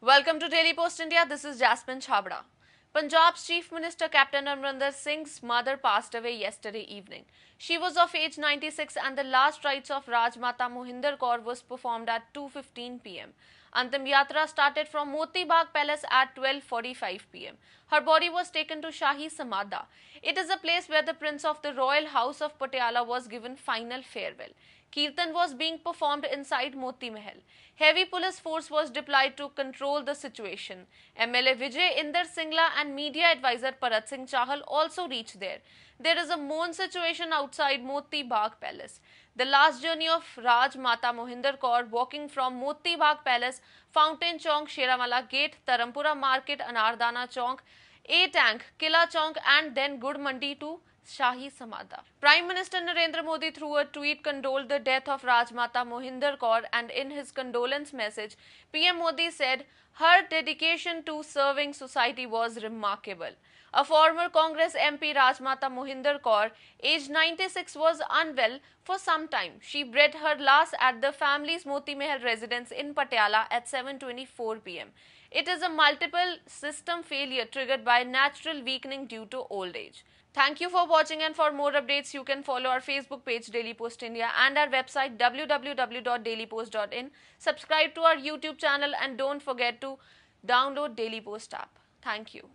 Welcome to Daily Post India. This is Jasmine Chabra. Punjab's Chief Minister Captain Amrinder Singh's mother passed away yesterday evening. She was of age 96 and the last rites of Rajmata Mohinder Kaur was performed at 2:15 p.m. Antim Yatra started from Moti Bagh Palace at 12:45 p.m. Her body was taken to Shahi Samadha. It is a place where the prince of the royal house of Patiala was given final farewell. Kirtan was being performed inside Moti Mahal. Heavy police force was deployed to control the situation. MLA Vijay Inder Singla and media advisor Parat Singh Chahal also reached there. There is a moan situation outside Moti Bagh Palace. The last journey of Raj Mata Mohinder Kaur walking from Moti Bagh Palace, Fountain Chong, Sheramala Gate, Tarampura Market, Anardana Chong, A Tank, Killa Chong, and then Good Mandi to Shahi Samada. Prime Minister Narendra Modi through a tweet condoled the death of Rajmata Mohinder Kaur and in his condolence message, PM Modi said her dedication to serving society was remarkable. A former Congress MP Rajmata Mohinder Kaur, aged 96, was unwell for some time. She bred her last at the family's Moti Mehal residence in Patiala at 7:24 p.m. It is a multiple system failure triggered by natural weakening due to old age. Thank you for watching and for more updates you can follow our Facebook page Daily Post India and our website www.dailypost.in. Subscribe to our YouTube channel and don't forget to download Daily Post app. Thank you.